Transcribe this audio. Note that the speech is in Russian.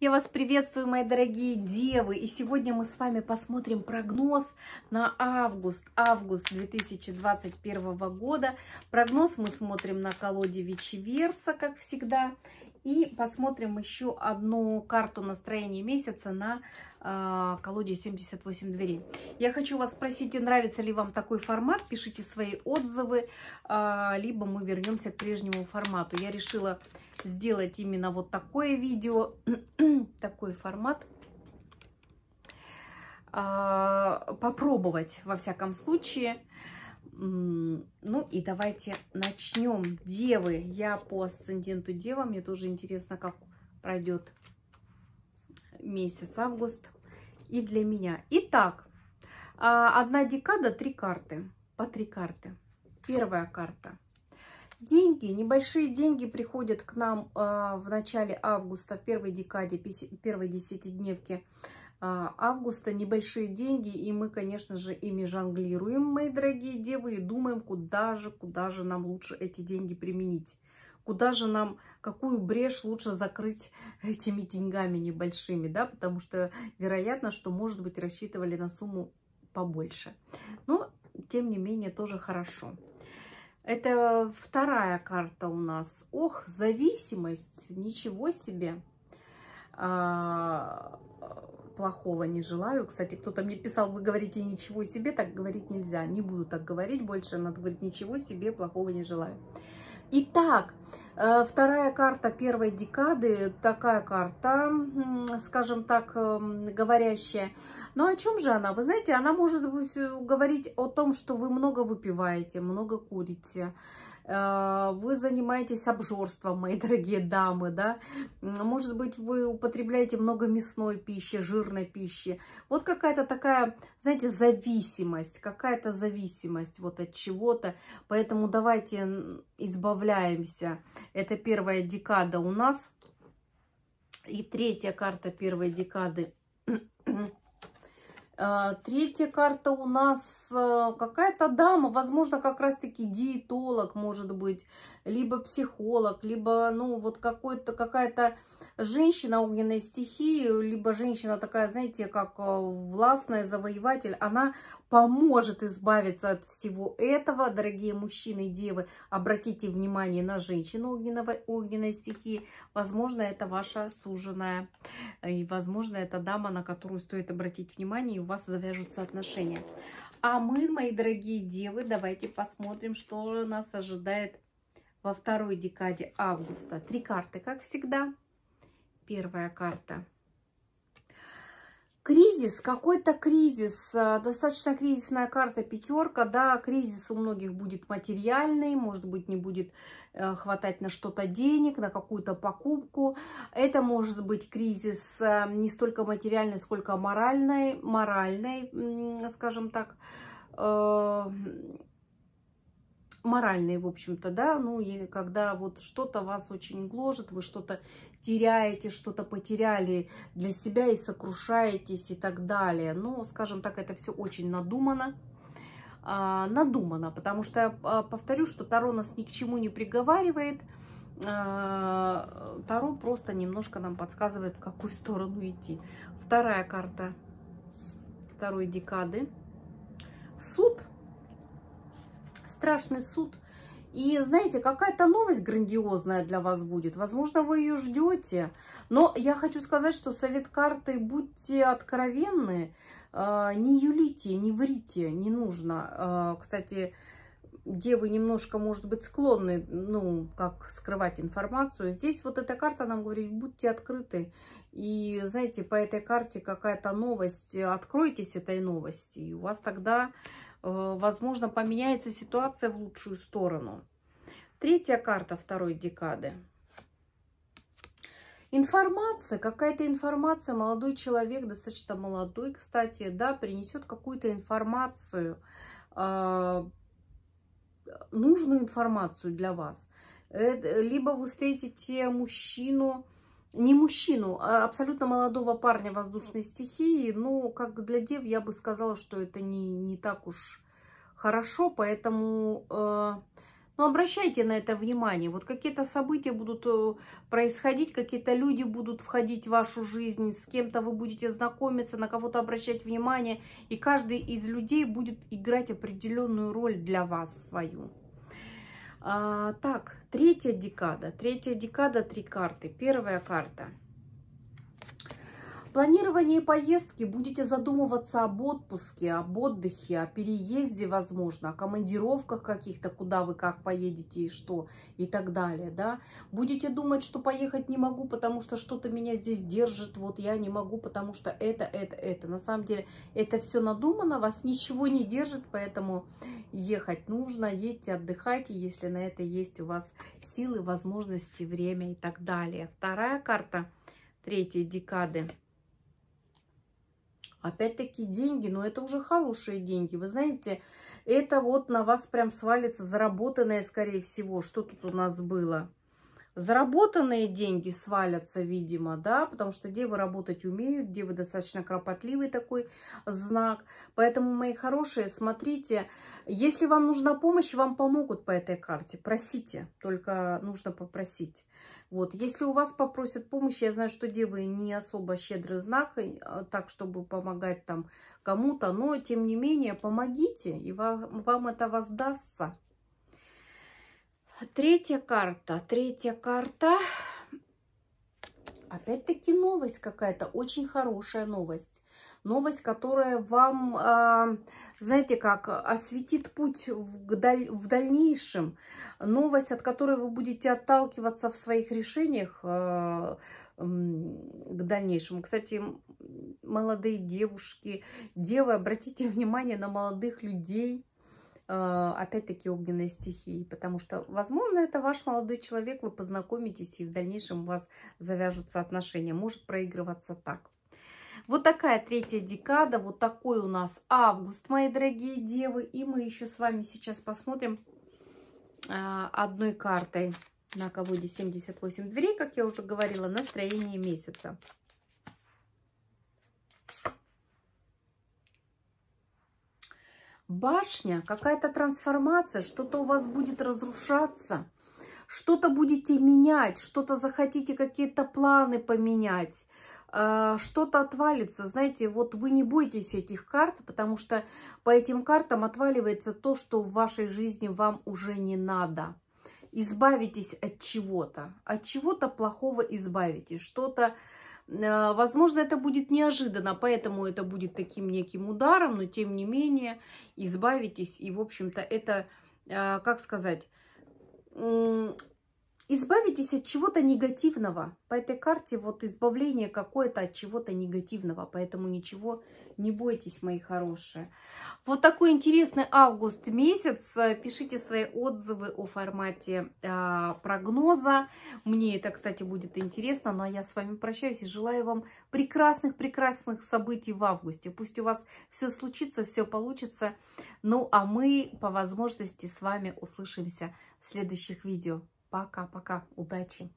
Я вас приветствую, мои дорогие девы, и сегодня мы с вами посмотрим прогноз на август, август 2021 года. Прогноз мы смотрим на колоде Вичеверса, как всегда, и посмотрим еще одну карту настроения месяца на э, колоде 78 дверей. Я хочу вас спросить, нравится ли вам такой формат. Пишите свои отзывы, э, либо мы вернемся к прежнему формату. Я решила сделать именно вот такое видео, такой формат а, попробовать, во всяком случае. Ну и давайте начнем. Девы. Я по асценденту Дева. Мне тоже интересно, как пройдет месяц август. И для меня. Итак, а, одна декада, три карты. По три карты. Первая карта. Деньги, небольшие деньги приходят к нам а, в начале августа, в первой декаде, первой десятидневке. дневки а, августа небольшие деньги, и мы, конечно же, ими жонглируем, мои дорогие девы, и думаем, куда же, куда же нам лучше эти деньги применить. Куда же нам, какую брешь лучше закрыть этими деньгами небольшими, да, потому что вероятно, что, может быть, рассчитывали на сумму побольше. Но, тем не менее, тоже хорошо. Это вторая карта у нас. Ох, зависимость, ничего себе. А, плохого не желаю. Кстати, кто-то мне писал, вы говорите ничего себе, так говорить нельзя. Не буду так говорить больше, надо говорить ничего себе, плохого не желаю. Итак, э, вторая карта первой декады, такая карта, скажем так, эм, говорящая. Но о чем же она? Вы знаете, она может э, говорить о том, что вы много выпиваете, много курите, Э, вы занимаетесь обжорством, мои дорогие дамы, да, может быть, вы употребляете много мясной пищи, жирной пищи. Вот какая-то такая, знаете, зависимость, какая-то зависимость вот от чего-то, поэтому давайте избавляемся. Это первая декада у нас, и третья карта первой декады – Э, третья карта у нас э, какая-то дама, возможно, как раз-таки диетолог, может быть, либо психолог, либо, ну, вот какой-то, какая-то женщина огненной стихии, либо женщина такая, знаете, как э, властная, завоеватель, она поможет избавиться от всего этого. Дорогие мужчины и девы, обратите внимание на женщину огненного, огненной стихии. Возможно, это ваша суженая. Э, и, возможно, это дама, на которую стоит обратить внимание, и у вас завяжутся отношения. А мы, мои дорогие девы, давайте посмотрим, что нас ожидает во второй декаде августа. Три карты, как всегда. Первая карта. Кризис, какой-то кризис, э, достаточно кризисная карта пятерка, да, кризис у многих будет материальный, может быть, не будет э, хватать на что-то денег, на какую-то покупку. Это может быть кризис э, не столько материальный, сколько моральный, моральный, скажем так, моральные, в общем-то, да, ну, и когда вот что-то вас очень гложет, вы что-то теряете, что-то потеряли для себя и сокрушаетесь и так далее. но, ну, скажем так, это все очень надумано, а, надумано, потому что, а, повторю, что Таро нас ни к чему не приговаривает, а, Таро просто немножко нам подсказывает, в какую сторону идти. Вторая карта второй декады. Суд – страшный суд. И знаете, какая-то новость грандиозная для вас будет. Возможно, вы ее ждете. Но я хочу сказать, что совет карты «Будьте откровенны», э, не юлите, не врите, не нужно. Э, кстати, девы немножко, может быть, склонны, ну, как скрывать информацию. Здесь вот эта карта нам говорит, будьте открыты. И, знаете, по этой карте какая-то новость, откройтесь этой новости. И у вас тогда Э, возможно, поменяется ситуация в лучшую сторону. Третья карта второй декады. Информация, какая-то информация, молодой человек, достаточно молодой, кстати, да, принесет какую-то информацию, э, нужную информацию для вас. Э, либо вы встретите мужчину, не мужчину, а абсолютно молодого парня воздушной стихии. но ну, как для дев, я бы сказала, что это не, не так уж хорошо, поэтому... Э, ну, обращайте на это внимание. Вот какие-то события будут э, происходить, какие-то люди будут входить в вашу жизнь, с кем-то вы будете знакомиться, на кого-то обращать внимание. И каждый из людей будет играть определенную роль для вас свою. А, так, третья декада. Третья декада, три карты. Первая карта – планировании поездки будете задумываться об отпуске, об отдыхе, о переезде, возможно, о командировках каких-то, куда вы как поедете и что, и так далее, да. Будете думать, что поехать не могу, потому что что-то меня здесь держит, вот я не могу, потому что это, это, это. На самом деле это все надумано, вас ничего не держит, поэтому ехать нужно, едьте, отдыхайте, если на это есть у вас силы, возможности, время и так далее. Вторая карта третьей декады Опять-таки деньги, но это уже хорошие деньги. Вы знаете, это вот на вас прям свалится заработанное, скорее всего, что тут у нас было. Заработанные деньги свалятся, видимо, да, потому что девы работать умеют, девы достаточно кропотливый такой знак. Поэтому, мои хорошие, смотрите, если вам нужна помощь, вам помогут по этой карте. Просите, только нужно попросить. Вот, если у вас попросят помощи, я знаю, что девы не особо щедрый знак, а, так, чтобы помогать там кому-то, но, тем не менее, помогите, и вам, вам это воздастся. А третья карта. Третья карта. Опять-таки новость какая-то, очень хорошая новость. Новость, которая вам, а, знаете как, осветит путь в, даль в дальнейшем. Новость, от которой вы будете отталкиваться в своих решениях а, к дальнейшему. Кстати, молодые девушки, девы, обратите внимание на молодых людей, Э, опять-таки огненной стихии, потому что, возможно, это ваш молодой человек, вы познакомитесь и в дальнейшем у вас завяжутся отношения, может проигрываться так. Вот такая третья декада, вот такой у нас август, мои дорогие девы. И мы еще с вами сейчас посмотрим э, одной картой на колоде 78 дверей, как я уже говорила, настроение месяца. башня, какая-то трансформация, что-то у вас будет разрушаться, что-то будете менять, что-то захотите, какие-то планы поменять, э, что-то отвалится. Знаете, вот вы не бойтесь этих карт, потому что по этим картам отваливается то, что в вашей жизни вам уже не надо. Избавитесь от чего-то, от чего-то плохого избавитесь, что-то Э, возможно, это будет неожиданно, поэтому это будет таким неким ударом, но тем не менее избавитесь. И, в общем-то, это, э, как сказать, Избавитесь от чего-то негативного. По этой карте вот избавление какое-то от чего-то негативного. Поэтому ничего не бойтесь, мои хорошие. Вот такой интересный август месяц. Пишите свои отзывы о формате э, прогноза. Мне это, кстати, будет интересно. Ну а я с вами прощаюсь и желаю вам прекрасных-прекрасных событий в августе. Пусть у вас все случится, все получится. Ну а мы по возможности с вами услышимся в следующих видео. Пока-пока. Удачи!